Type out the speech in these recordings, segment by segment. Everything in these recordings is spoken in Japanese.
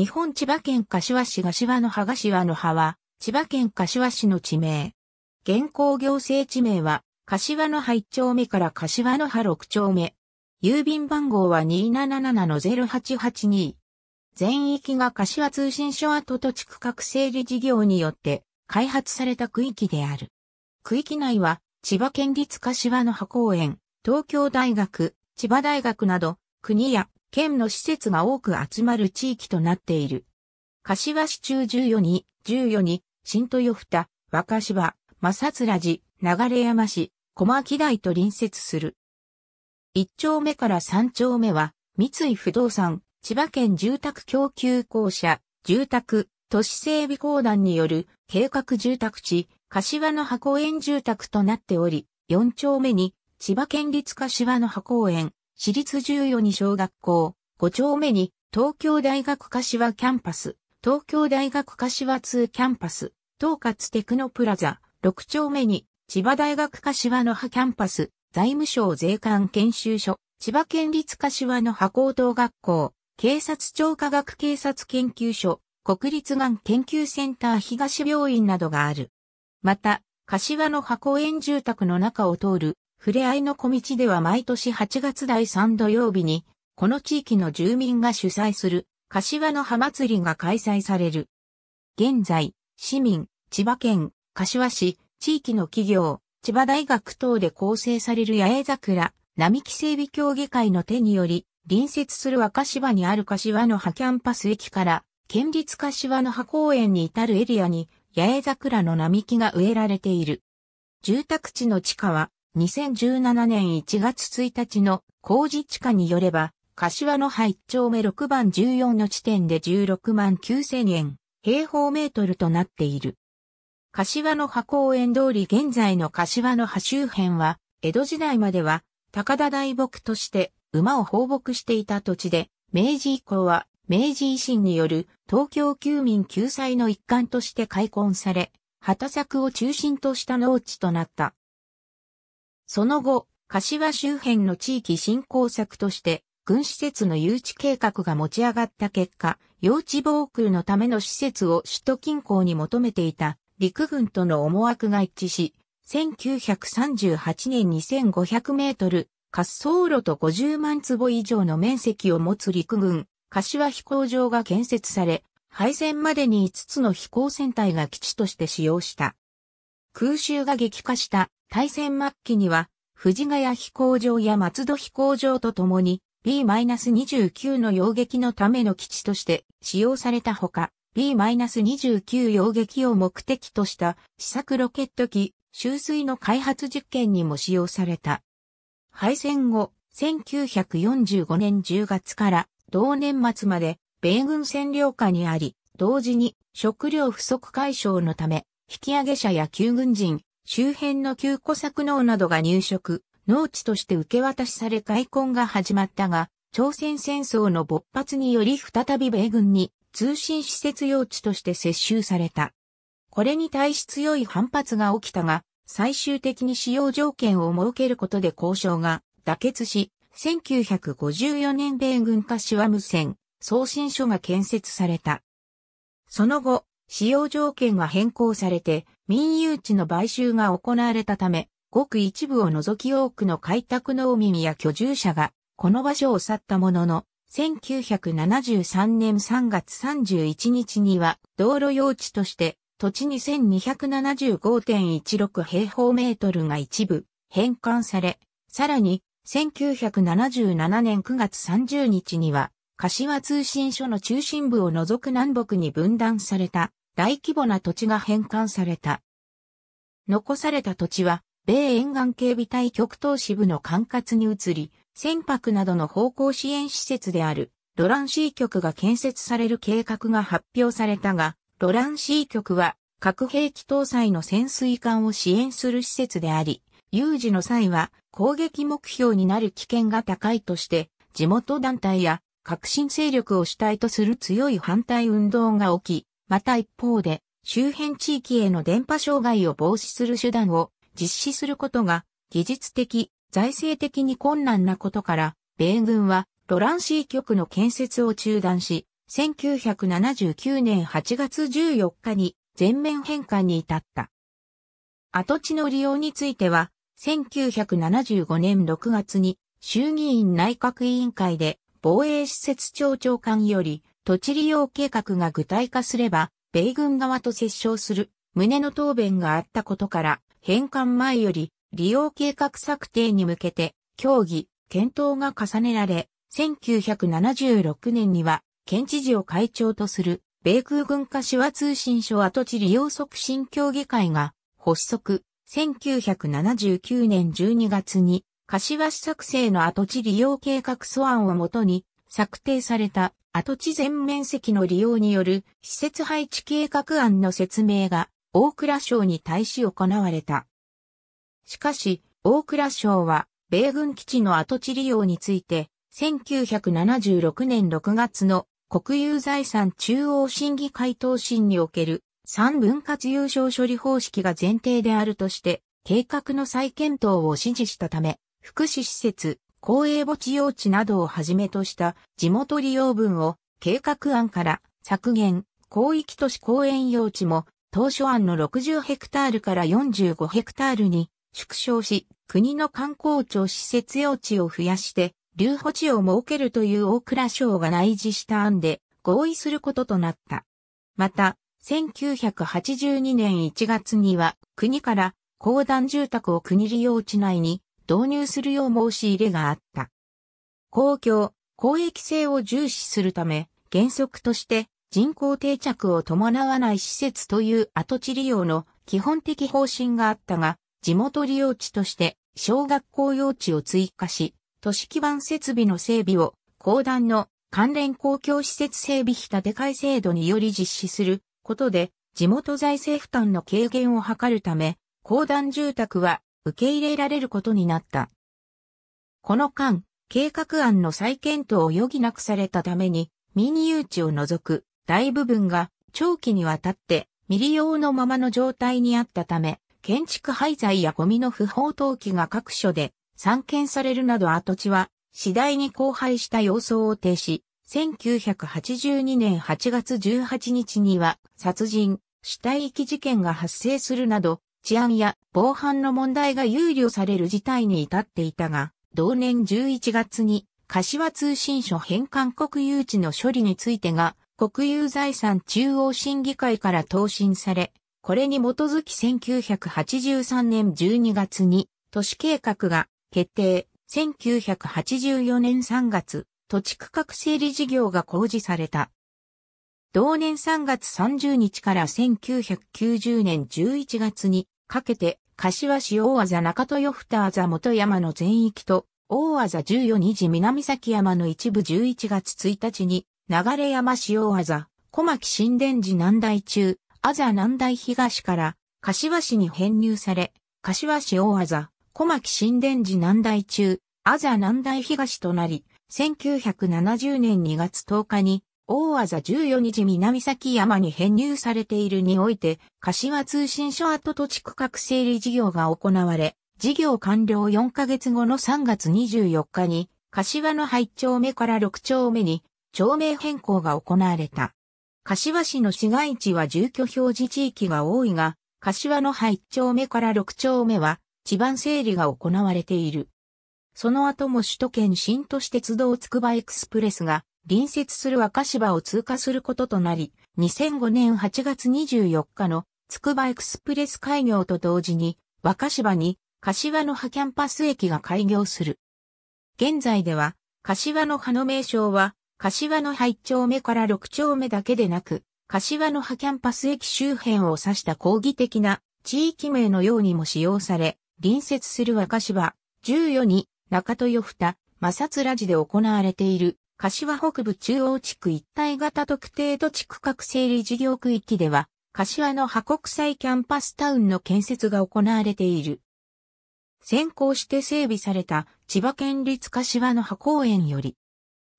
日本千葉県柏市が柏の葉が柏の葉は、千葉県柏市の地名。現行行政地名は、柏の葉1丁目から柏の葉6丁目。郵便番号は277-0882。全域が柏通信所跡と地区画整理事業によって開発された区域である。区域内は、千葉県立柏の葉公園、東京大学、千葉大学など、国や県の施設が多く集まる地域となっている。柏市中14に、14に、新豊二、若芝、正津寺、流山市、小牧台と隣接する。1丁目から3丁目は、三井不動産、千葉県住宅供給公社、住宅、都市整備公団による計画住宅地、柏の箱園住宅となっており、4丁目に千葉県立柏の箱園、私立十四に小学校、5丁目に東京大学柏キャンパス、東京大学柏2キャンパス、東葛テクノプラザ、6丁目に千葉大学柏の葉キャンパス、財務省税関研修所、千葉県立柏の葉高等学校、警察庁科学警察研究所、国立がん研究センター東病院などがある。また、柏の葉公園住宅の中を通るふれあいの小道では毎年8月第3土曜日に、この地域の住民が主催する、柏の葉祭りが開催される。現在、市民、千葉県、柏市、地域の企業、千葉大学等で構成される八重桜、並木整備協議会の手により、隣接する若芝にある柏の葉キャンパス駅から、県立柏の葉公園に至るエリアに、八重桜の並木が植えられている。住宅地の地下は、2017年1月1日の工事地下によれば、柏の葉1丁目6番14の地点で16万9000円、平方メートルとなっている。柏の葉公園通り現在の柏の葉周辺は、江戸時代までは高田大木として馬を放牧していた土地で、明治以降は明治維新による東京休民救済の一環として開墾され、畑作を中心とした農地となった。その後、柏周辺の地域振興策として、軍施設の誘致計画が持ち上がった結果、用地防空のための施設を首都近郊に求めていた陸軍との思惑が一致し、1938年2 5 0 0メートル、滑走路と50万坪以上の面積を持つ陸軍、柏飛行場が建設され、配線までに5つの飛行船隊が基地として使用した。空襲が激化した大戦末期には、藤ヶ谷飛行場や松戸飛行場とともに、B-29 の溶撃のための基地として使用されたほか、B-29 溶撃を目的とした試作ロケット機、周水の開発実験にも使用された。敗戦後、1945年10月から同年末まで米軍占領下にあり、同時に食料不足解消のため、引き上げ者や旧軍人、周辺の旧古作農などが入植、農地として受け渡しされ開墾が始まったが、朝鮮戦争の勃発により再び米軍に通信施設用地として接収された。これに対し強い反発が起きたが、最終的に使用条件を設けることで交渉が妥結し、1954年米軍化シワ無線送信所が建設された。その後、使用条件が変更されて、民有地の買収が行われたため、ごく一部を除き多くの開拓農民や居住者が、この場所を去ったものの、1973年3月31日には、道路用地として、土地に1 2 7 5 1 6平方メートルが一部返還され、さらに1977年9月30日には、柏通信所の中心部を除く南北に分断された大規模な土地が返還された。残された土地は、米沿岸警備隊極東支部の管轄に移り、船舶などの方向支援施設である、ロランシー局が建設される計画が発表されたが、ロランシー局は、核兵器搭載の潜水艦を支援する施設であり、有事の際は攻撃目標になる危険が高いとして、地元団体や革新勢力を主体とする強い反対運動が起き、また一方で、周辺地域への電波障害を防止する手段を実施することが技術的、財政的に困難なことから、米軍はロランシー局の建設を中断し、1979年8月14日に全面返還に至った。跡地の利用については、1975年6月に衆議院内閣委員会で防衛施設庁長官より土地利用計画が具体化すれば、米軍側と折衝する旨の答弁があったことから、返還前より利用計画策定に向けて協議、検討が重ねられ、1976年には県知事を会長とする米空軍化手話通信所跡地利用促進協議会が発足。1979年12月に柏市作成の跡地利用計画素案をもとに策定された跡地全面積の利用による施設配置計画案の説明が大蔵省に対し行われた。しかし、大蔵省は米軍基地の跡地利用について、1976年6月の国有財産中央審議会答申における三分割優勝処理方式が前提であるとして、計画の再検討を指示したため、福祉施設公営墓地用地などをはじめとした地元利用分を計画案から削減、広域都市公園用地も当初案の60ヘクタールから45ヘクタールに縮小し、国の観光庁施設用地を増やして、留保地を設けるという大倉省が内示した案で合意することとなった。また、1982年1月には国から公団住宅を国利用地内に導入するよう申し入れがあった。公共、公益性を重視するため、原則として人口定着を伴わない施設という跡地利用の基本的方針があったが、地元利用地として小学校用地を追加し、都市基盤設備の整備を公団の関連公共施設整備費立て替え制度により実施することで、地元財政負担の軽減を図るため、公団住宅は受け入れられることになった。この間、計画案の再検討を余儀なくされたために、民誘地を除く大部分が長期にわたって未利用のままの状態にあったため、建築廃材やゴミの不法投棄が各所で散見されるなど跡地は次第に荒廃した様相を呈し、1982年8月18日には殺人、死体遺棄事件が発生するなど治安や防犯の問題が憂慮される事態に至っていたが、同年11月に柏通信所返還国有地の処理についてが国有財産中央審議会から答申され、これに基づき1983年12月に都市計画が決定、1984年3月、土地区画整理事業が公示された。同年3月30日から1990年11月にかけて、柏市大技中豊二技元山の全域と、大技14日南崎山の一部11月1日に、流山市大技、小牧新田寺南大中、あざ南大東から、柏市に編入され、柏市大技、小牧新田寺南大中、あざ南大東となり、1970年2月10日に、大技14日南崎山に編入されているにおいて、柏通信所跡土地区画整理事業が行われ、事業完了4ヶ月後の3月24日に、柏の8丁目から6丁目に、町名変更が行われた。柏市の市街地は住居表示地域が多いが、柏の8丁目から6丁目は、地盤整理が行われている。その後も首都圏新都市鉄道つくばエクスプレスが隣接する若芝を通過することとなり、2005年8月24日のつくばエクスプレス開業と同時に、若芝に柏の葉キャンパス駅が開業する。現在では、柏の葉の名称は、柏の葉1丁目から6丁目だけでなく、柏の葉キャンパス駅周辺を指した抗議的な地域名のようにも使用され、隣接する若芝14に中豊二、正津ラジで行われている柏北部中央地区一体型特定土地区画整理事業区域では、柏の葉国際キャンパスタウンの建設が行われている。先行して整備された千葉県立柏の葉公園より、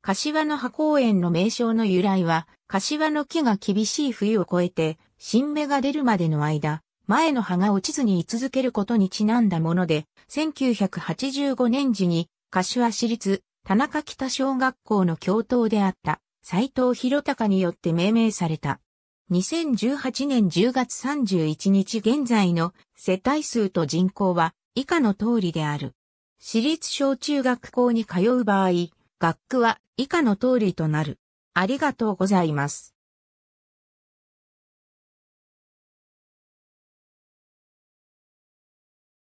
柏の葉公園の名称の由来は、柏の木が厳しい冬を越えて、新芽が出るまでの間、前の葉が落ちずに居続けることにちなんだもので、1985年時に、柏市立田中北小学校の教頭であった斎藤博隆によって命名された。2018年10月31日現在の世帯数と人口は以下の通りである。私立小中学校に通う場合、学区は以下の通りとなる。ありがとうございます。